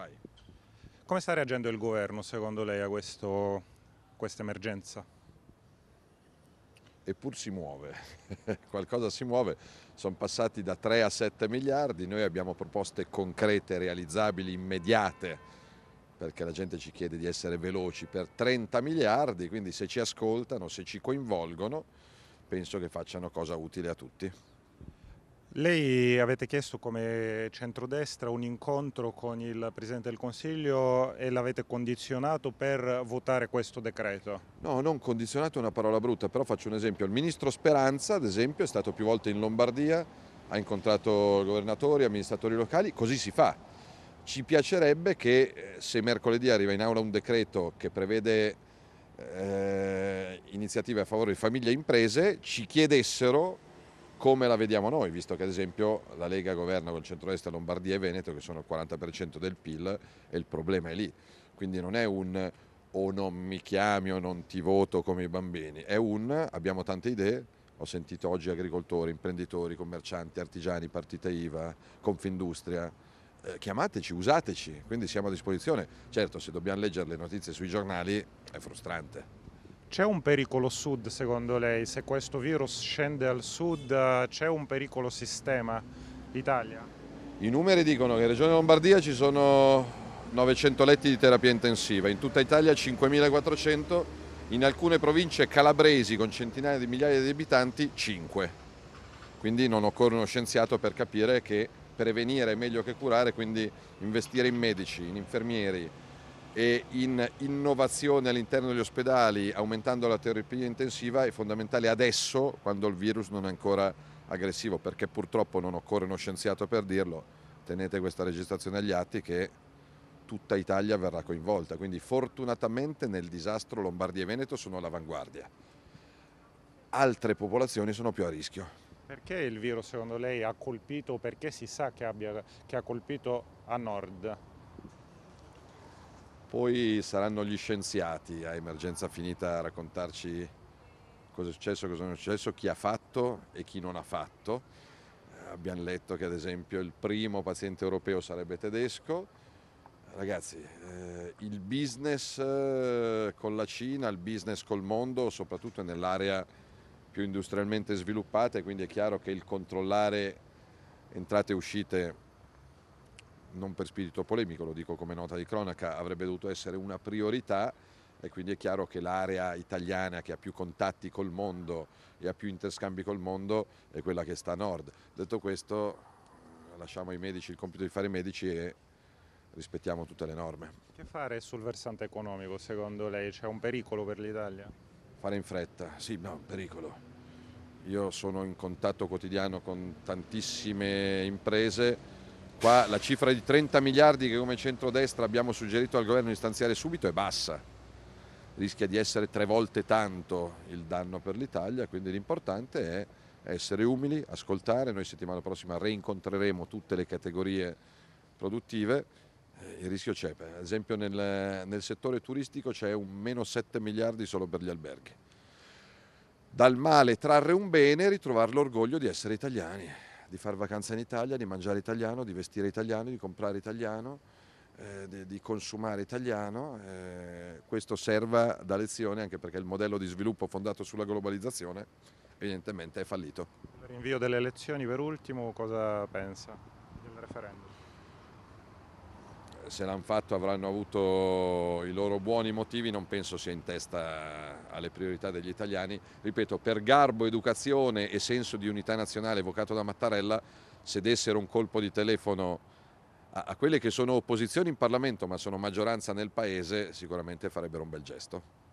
Vai. Come sta reagendo il governo secondo lei a questa emergenza? Eppur si muove, qualcosa si muove, sono passati da 3 a 7 miliardi, noi abbiamo proposte concrete, realizzabili, immediate, perché la gente ci chiede di essere veloci, per 30 miliardi, quindi se ci ascoltano, se ci coinvolgono, penso che facciano cosa utile a tutti. Lei avete chiesto come centrodestra un incontro con il Presidente del Consiglio e l'avete condizionato per votare questo decreto? No, non condizionato è una parola brutta, però faccio un esempio. Il Ministro Speranza, ad esempio, è stato più volte in Lombardia, ha incontrato governatori, amministratori locali, così si fa. Ci piacerebbe che eh, se mercoledì arriva in aula un decreto che prevede eh, iniziative a favore di famiglie e imprese, ci chiedessero come la vediamo noi, visto che ad esempio la Lega governa col centro-est Lombardia e Veneto, che sono il 40% del PIL, e il problema è lì. Quindi non è un o non mi chiami o non ti voto come i bambini, è un abbiamo tante idee, ho sentito oggi agricoltori, imprenditori, commercianti, artigiani, partita IVA, Confindustria, eh, chiamateci, usateci, quindi siamo a disposizione. Certo, se dobbiamo leggere le notizie sui giornali è frustrante. C'è un pericolo sud secondo lei? Se questo virus scende al sud c'è un pericolo sistema Italia? I numeri dicono che in Regione Lombardia ci sono 900 letti di terapia intensiva, in tutta Italia 5400, in alcune province calabresi con centinaia di migliaia di abitanti 5. Quindi non occorre uno scienziato per capire che prevenire è meglio che curare, quindi investire in medici, in infermieri, e in innovazione all'interno degli ospedali, aumentando la terapia intensiva, è fondamentale adesso, quando il virus non è ancora aggressivo, perché purtroppo non occorre uno scienziato per dirlo, tenete questa registrazione agli atti che tutta Italia verrà coinvolta, quindi fortunatamente nel disastro Lombardia e Veneto sono all'avanguardia, altre popolazioni sono più a rischio. Perché il virus secondo lei ha colpito, perché si sa che, abbia, che ha colpito a nord? Poi saranno gli scienziati a emergenza finita a raccontarci cosa è successo, cosa non è successo, chi ha fatto e chi non ha fatto. Eh, abbiamo letto che ad esempio il primo paziente europeo sarebbe tedesco. Ragazzi, eh, il business eh, con la Cina, il business col mondo, soprattutto nell'area più industrialmente sviluppata, quindi è chiaro che il controllare entrate e uscite non per spirito polemico, lo dico come nota di cronaca, avrebbe dovuto essere una priorità e quindi è chiaro che l'area italiana che ha più contatti col mondo e ha più interscambi col mondo è quella che sta a nord. Detto questo, lasciamo ai medici il compito di fare i medici e rispettiamo tutte le norme. Che fare sul versante economico secondo lei? C'è un pericolo per l'Italia? Fare in fretta, sì, no, pericolo. Io sono in contatto quotidiano con tantissime imprese Qua la cifra di 30 miliardi che come centrodestra abbiamo suggerito al governo di stanziare subito è bassa, rischia di essere tre volte tanto il danno per l'Italia, quindi l'importante è essere umili, ascoltare, noi settimana prossima reincontreremo tutte le categorie produttive, eh, il rischio c'è, per esempio nel, nel settore turistico c'è un meno 7 miliardi solo per gli alberghi. Dal male trarre un bene e ritrovare l'orgoglio di essere italiani di fare vacanza in Italia, di mangiare italiano, di vestire italiano, di comprare italiano, eh, di, di, consumare italiano. Eh, questo serva da lezione anche perché il modello di sviluppo fondato sulla globalizzazione evidentemente è fallito. Il rinvio delle elezioni per ultimo, cosa pensa del referendum? se l'hanno fatto avranno avuto i loro buoni motivi, non penso sia in testa alle priorità degli italiani. Ripeto, per garbo, educazione e senso di unità nazionale evocato da Mattarella, se dessero un colpo di telefono a, a quelle che sono opposizioni in Parlamento ma sono maggioranza nel Paese, sicuramente farebbero un bel gesto.